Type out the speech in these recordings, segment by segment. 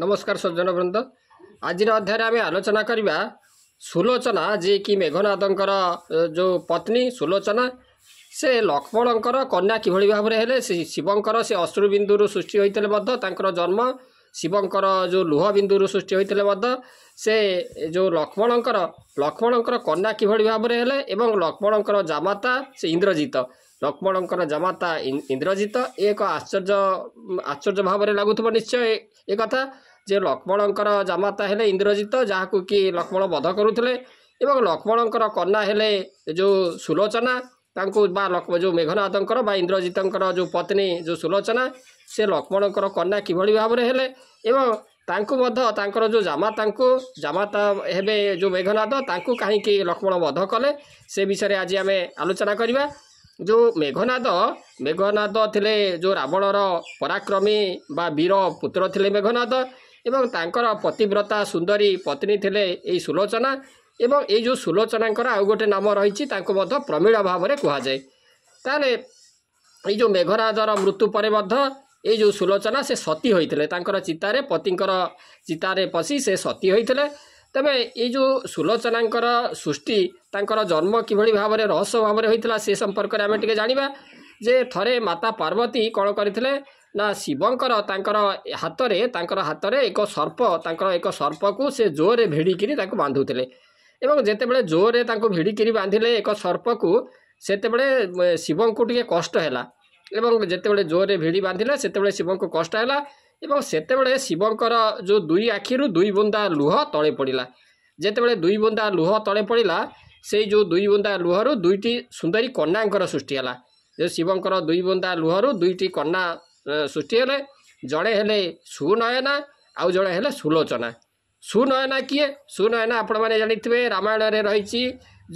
ନମସ୍କାର ସଜ୍ଜନ ବୃନ୍ଦ ଆଜିର ଅଧ୍ୟାୟରେ ଆମେ ଆଲୋଚନା କରିବା ସୁଲୋଚନା ଯିଏକି ମେଘନାଦଙ୍କର ଯେଉଁ ପତ୍ନୀ ସୁଲୋଚନା ସେ ଲକ୍ଷ୍ମଣଙ୍କର କନ୍ୟା କିଭଳି ଭାବରେ ହେଲେ ସେ ଶିବଙ୍କର ସେ ଅଶ୍ରୁବିନ୍ଦୁରୁ ସୃଷ୍ଟି ହୋଇଥିଲେ ମଧ୍ୟ ତାଙ୍କର ଜନ୍ମ ଶିବଙ୍କର ଯେଉଁ ଲୁହବିନ୍ଦୁରୁ ସୃଷ୍ଟି ହୋଇଥିଲେ ମଧ୍ୟ ସେ ଯେଉଁ ଲକ୍ଷ୍ମଣଙ୍କର ଲକ୍ଷ୍ମଣଙ୍କର କନ୍ୟା କିଭଳି ଭାବରେ ହେଲେ ଏବଂ ଲକ୍ଷ୍ମଣଙ୍କର ଜାମାତା ସେ ଇନ୍ଦ୍ରଜିତ ଲକ୍ଷ୍ମଣଙ୍କର ଜାମାତା ଇନ୍ଦ୍ରଜିତ ଏ ଏକ ଆଶ୍ଚର୍ଯ୍ୟ ଆଶ୍ଚର୍ଯ୍ୟ ଭାବରେ ଲାଗୁଥିବ ନିଶ୍ଚୟ ଏ କଥା ଯେ ଲକ୍ଷ୍ମଣଙ୍କର ଜାମାତା ହେଲେ ଇନ୍ଦ୍ରଜିତ ଯାହାକୁ କି ଲକ୍ଷ୍ମଣ ବଧ କରୁଥିଲେ ଏବଂ ଲକ୍ଷ୍ମଣଙ୍କର କନ୍ୟା ହେଲେ ଯେଉଁ ସୁଲୋଚନା ତାଙ୍କୁ ବା ଯେଉଁ ମେଘନାଥଙ୍କର ବା ଇନ୍ଦ୍ରଜିତଙ୍କର ଯେଉଁ ପତ୍ନୀ ଯେଉଁ ସୁଲୋଚନା ସେ ଲକ୍ଷ୍ମଣଙ୍କର କନ୍ୟା କିଭଳି ଭାବରେ ହେଲେ ଏବଂ ତାଙ୍କୁ ମଧ୍ୟ ତାଙ୍କର ଯେଉଁ ଜାମାତାଙ୍କୁ ଜାମାତା ହେବେ ଯେଉଁ ମେଘନାଥ ତାଙ୍କୁ କାହିଁକି ଲକ୍ଷ୍ମଣ ବଧ କଲେ ସେ ବିଷୟରେ ଆଜି ଆମେ ଆଲୋଚନା କରିବା ଯେଉଁ ମେଘନାଦ ମେଘନାଦ ଥିଲେ ଯେଉଁ ରାବଣର ପରାକ୍ରମୀ ବା ବୀର ପୁତ୍ର ଥିଲେ ମେଘନାଦ ଏବଂ ତାଙ୍କର ପତିବ୍ରତା ସୁନ୍ଦରୀ ପତ୍ନୀ ଥିଲେ ଏଇ ସୁଲୋଚନା ଏବଂ ଏଇ ଯେଉଁ ସୁଲୋଚନାଙ୍କର ଆଉ ଗୋଟେ ନାମ ରହିଛି ତାଙ୍କୁ ମଧ୍ୟ ପ୍ରମିଳ ଭାବରେ କୁହାଯାଏ ତାହେଲେ ଏଇ ଯେଉଁ ମେଘରାଜର ମୃତ୍ୟୁ ପରେ ମଧ୍ୟ ଏଇ ଯେଉଁ ସୁଲୋଚନା ସେ ସତୀ ହୋଇଥିଲେ ତାଙ୍କର ଚିତାରେ ପତିଙ୍କର ଚିତାରେ ପଶି ସେ ସତୀ ହୋଇଥିଲେ तपाईँ यी जो सुलोचनाको सृष्टि तर जन्म किभरि भावर रहस्य भावी सम्पर्क आम जे ठाने माता पर्वती कि नातले तर हातले एक सर्प तर एक को से जो भिडिकिरी बान्धुले एउटा बेला जोरे त भिडिकिरी बान्धिले एक सर्पको सेतेबे शिव कष्ट होला एउटा बेला जोरे भिडियो बान्धेले त्यतीले शिवको कष्ट होला ଏବଂ ସେତେବେଳେ ଶିବଙ୍କର ଯେଉଁ ଦୁଇ ଆଖିରୁ ଦୁଇ ବୁନ୍ଦା ଲୁହ ତଳେ ପଡ଼ିଲା ଯେତେବେଳେ ଦୁଇ ବୁନ୍ଦା ଲୁହ ତଳେ ପଡ଼ିଲା ସେଇ ଯେଉଁ ଦୁଇ ବୁନ୍ଦା ଲୁହରୁ ଦୁଇଟି ସୁନ୍ଦରୀ କନ୍ୟାଙ୍କର ସୃଷ୍ଟି ହେଲା ଯେ ଶିବଙ୍କର ଦୁଇ ବୁନ୍ଦା ଲୁହରୁ ଦୁଇଟି କନ୍ୟା ସୃଷ୍ଟି ହେଲେ ଜଣେ ହେଲେ ସୁନୟନା ଆଉ ଜଣେ ହେଲେ ସୁଲୋଚନା ସୁନୟନା କିଏ ସୁନୟନା ଆପଣମାନେ ଜାଣିଥିବେ ରାମାୟଣରେ ରହିଛି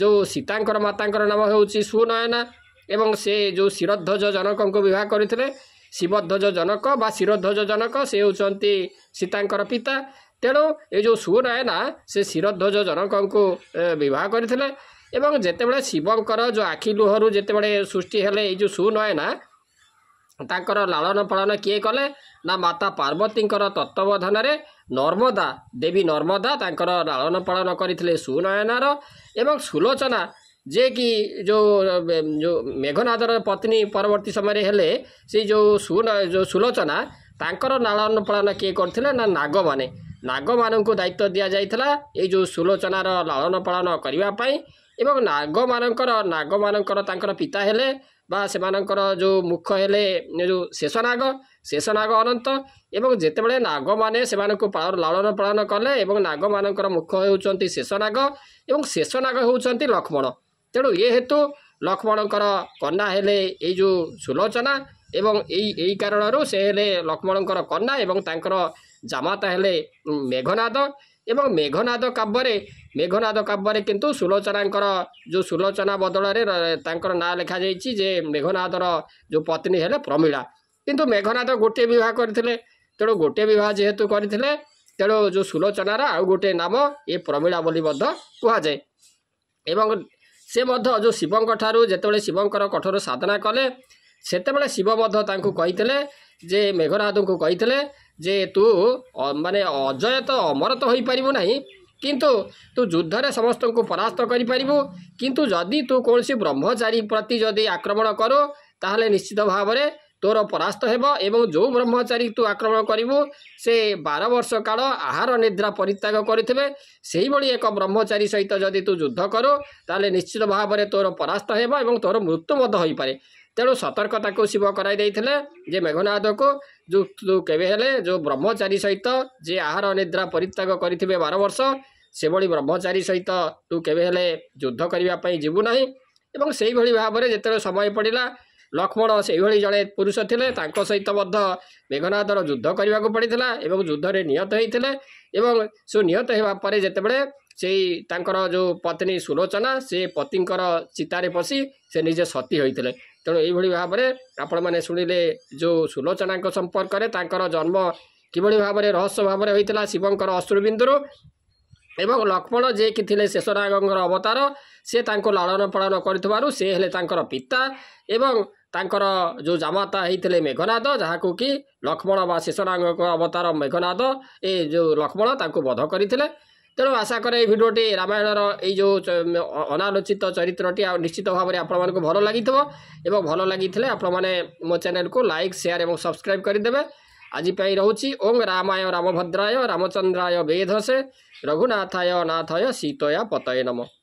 ଯେଉଁ ସୀତାଙ୍କର ମାତାଙ୍କର ନାମ ହେଉଛି ସୁନୟନା ଏବଂ ସେ ଯେଉଁ ଶିରଧ୍ୱଜ ଜନକଙ୍କୁ ବିବାହ କରିଥିଲେ ଶିବଧ୍ୱଜ ଜନକ ବା ଶିରଧ୍ୱଜ ଜନକ ସେ ହେଉଛନ୍ତି ସୀତାଙ୍କର ପିତା ତେଣୁ ଏ ଯେଉଁ ସୁନାୟନା ସେ ଶିରଧ୍ୱଜ ଜନକଙ୍କୁ ବିବାହ କରିଥିଲେ ଏବଂ ଯେତେବେଳେ ଶିବଙ୍କର ଯେଉଁ ଆଖି ଲୁହରୁ ଯେତେବେଳେ ସୃଷ୍ଟି ହେଲେ ଏଇ ଯେଉଁ ସୁନୟନା ତାଙ୍କର ଲାଳନ ପାଳନ କିଏ କଲେ ନା ମାତା ପାର୍ବତୀଙ୍କର ତତ୍ତ୍ୱବଧାନରେ ନର୍ମଦା ଦେବୀ ନର୍ମଦା ତାଙ୍କର ଲାଳନ ପାଳନ କରିଥିଲେ ସୁନୟନାର ଏବଂ ସୁଲୋଚନା ଯିଏକି ଯେଉଁ ଯେଉଁ ମେଘନାଦର ପତ୍ନୀ ପରବର୍ତ୍ତୀ ସମୟରେ ହେଲେ ସେ ଯେଉଁ ସୁ ଯେଉଁ ସୁଲୋଚନା ତାଙ୍କର ନାଳନ ପାଳନ କିଏ କରିଥିଲେ ନା ନାଗମାନେ ନାଗମାନଙ୍କୁ ଦାୟିତ୍ୱ ଦିଆଯାଇଥିଲା ଏଇ ଯେଉଁ ସୁଲୋଚନାର ଲାଳନ ପାଳନ କରିବା ପାଇଁ ଏବଂ ନାଗମାନଙ୍କର ନାଗମାନଙ୍କର ତାଙ୍କର ପିତା ହେଲେ ବା ସେମାନଙ୍କର ଯେଉଁ ମୁଖ ହେଲେ ଯେଉଁ ଶେଷନାଗ ଶେଷନାଗ ଅନନ୍ତ ଏବଂ ଯେତେବେଳେ ନାଗମାନେ ସେମାନଙ୍କୁ ଲାଳନ ପାଳନ କଲେ ଏବଂ ନାଗମାନଙ୍କର ମୁଖ ହେଉଛନ୍ତି ଶେଷନାଗ ଏବଂ ଶେଷନାଗ ହେଉଛନ୍ତି ଲକ୍ଷ୍ମଣ ତେଣୁ ଏ ହେତୁ ଲକ୍ଷ୍ମଣଙ୍କର କନ୍ୟା ହେଲେ ଏଇ ଯେଉଁ ସୁଲୋଚନା ଏବଂ ଏଇ ଏଇ କାରଣରୁ ସେ ହେଲେ ଲକ୍ଷ୍ମଣଙ୍କର କନ୍ୟା ଏବଂ ତାଙ୍କର ଜାମାତା ହେଲେ ମେଘନାଦ ଏବଂ ମେଘନାଦ କାବ୍ୟରେ ମେଘନାଦ କାବ୍ୟରେ କିନ୍ତୁ ସୁଲୋଚନାଙ୍କର ଯେଉଁ ସୁଲୋଚନା ବଦଳରେ ତାଙ୍କର ନାଁ ଲେଖାଯାଇଛି ଯେ ମେଘନାଦର ଯେଉଁ ପତ୍ନୀ ହେଲେ ପ୍ରମିଳା କିନ୍ତୁ ମେଘନାଦ ଗୋଟିଏ ବିବାହ କରିଥିଲେ ତେଣୁ ଗୋଟିଏ ବିବାହ ଯେହେତୁ କରିଥିଲେ ତେଣୁ ଯେଉଁ ସୁଲୋଚନାର ଆଉ ଗୋଟିଏ ନାମ ଏ ପ୍ରମିଳା ବୋଲି ମଧ୍ୟ କୁହାଯାଏ ଏବଂ ସେ ମଧ୍ୟ ଯେଉଁ ଶିବଙ୍କ ଠାରୁ ଯେତେବେଳେ ଶିବଙ୍କର କଠୋର ସାଧନା କଲେ ସେତେବେଳେ ଶିବ ମଧ୍ୟ ତାଙ୍କୁ କହିଥିଲେ ଯେ ମେଘରାଜଙ୍କୁ କହିଥିଲେ ଯେ ତୁ ମାନେ ଅଜୟ ତ ଅମର ତ ହୋଇପାରିବୁ ନାହିଁ କିନ୍ତୁ ତୁ ଯୁଦ୍ଧରେ ସମସ୍ତଙ୍କୁ ପରାସ୍ତ କରିପାରିବୁ କିନ୍ତୁ ଯଦି ତୁ କୌଣସି ବ୍ରହ୍ମଚାରୀ ପ୍ରତି ଯଦି ଆକ୍ରମଣ କରୁ ତାହେଲେ ନିଶ୍ଚିତ ଭାବରେ ତୋର ପରାସ୍ତ ହେବ ଏବଂ ଯେଉଁ ବ୍ରହ୍ମଚାରୀ ତୁ ଆକ୍ରମଣ କରିବୁ ସେ ବାର ବର୍ଷ କାଳ ଆହାର ନିଦ୍ରା ପରିତ୍ୟାଗ କରିଥିବେ ସେହିଭଳି ଏକ ବ୍ରହ୍ମଚାରୀ ସହିତ ଯଦି ତୁ ଯୁଦ୍ଧ କରୁ ତାହେଲେ ନିଶ୍ଚିତ ଭାବରେ ତୋର ପରାସ୍ତ ହେବ ଏବଂ ତୋର ମୃତ୍ୟୁ ମଧ୍ୟ ହୋଇପାରେ ତେଣୁ ସତର୍କତାକୁ ଶିବ କରାଇ ଦେଇଥିଲେ ଯେ ମେଘନାଥକୁ ଯେଉଁ କେବେ ହେଲେ ଯେଉଁ ବ୍ରହ୍ମଚାରୀ ସହିତ ଯିଏ ଆହାର ନିଦ୍ରା ପରିତ୍ୟାଗ କରିଥିବେ ବାର ବର୍ଷ ସେଭଳି ବ୍ରହ୍ମଚାରୀ ସହିତ ତୁ କେବେ ହେଲେ ଯୁଦ୍ଧ କରିବା ପାଇଁ ଯିବୁ ନାହିଁ ଏବଂ ସେହିଭଳି ଭାବରେ ଯେତେବେଳେ ସମୟ ପଡ଼ିଲା ଲକ୍ଷ୍ମଣ ସେହିଭଳି ଜଣେ ପୁରୁଷ ଥିଲେ ତାଙ୍କ ସହିତ ମଧ୍ୟ ମେଘନାଥର ଯୁଦ୍ଧ କରିବାକୁ ପଡ଼ିଥିଲା ଏବଂ ଯୁଦ୍ଧରେ ନିହତ ହୋଇଥିଲେ ଏବଂ ସେ ନିହତ ହେବା ପରେ ଯେତେବେଳେ ସେଇ ତାଙ୍କର ଯେଉଁ ପତ୍ନୀ ସୁଲୋଚନା ସେ ପତିଙ୍କର ଚିତାରେ ପଶି ସେ ନିଜେ ସତୀ ହୋଇଥିଲେ ତେଣୁ ଏଇଭଳି ଭାବରେ ଆପଣମାନେ ଶୁଣିଲେ ଯେଉଁ ସୁଲୋଚନାଙ୍କ ସମ୍ପର୍କରେ ତାଙ୍କର ଜନ୍ମ କିଭଳି ଭାବରେ ରହସ୍ୟ ଭାବରେ ହୋଇଥିଲା ଶିବଙ୍କର ଅଶ୍ରୁବିନ୍ଦୁରୁ ଏବଂ ଲକ୍ଷ୍ମଣ ଯିଏକି ଥିଲେ ଶେଷ ଶେଷରାଗଙ୍କର ଅବତାର ସେ ତାଙ୍କୁ ଲାଳନ ପାଳନ କରିଥିବାରୁ ସେ ହେଲେ ତାଙ୍କର ପିତା ଏବଂ ତାଙ୍କର ଯେଉଁ ଜାମାତା ହେଇଥିଲେ ମେଘନାଦ ଯାହାକୁ କି ଲକ୍ଷ୍ମଣ ବା ଶେଷରାଙ୍ଗଙ୍କ ଅବତାର ମେଘନାଦ ଏ ଯେଉଁ ଲକ୍ଷ୍ମଣ ତାଙ୍କୁ ବଧ କରିଥିଲେ ତେଣୁ ଆଶା କରେ ଏଇ ଭିଡ଼ିଓଟି ରାମାୟଣର ଏଇ ଯେଉଁ ଅନାଲୋଚିତ ଚରିତ୍ରଟି ଆଉ ନିଶ୍ଚିତ ଭାବରେ ଆପଣମାନଙ୍କୁ ଭଲ ଲାଗିଥିବ ଏବଂ ଭଲ ଲାଗିଥିଲେ ଆପଣମାନେ ମୋ ଚ୍ୟାନେଲ୍କୁ ଲାଇକ୍ ସେୟାର୍ ଏବଂ ସବସ୍କ୍ରାଇବ୍ କରିଦେବେ ଆଜି ପାଇଁ ରହୁଛି ଓଂ ରାମାୟ ରାମଭଦ୍ରାୟ ରାମଚନ୍ଦ୍ରାୟ ବେଧସେ ରଘୁନାଥାୟ ନାଥାୟ ସୀତୟା ପତୟ ନମଃ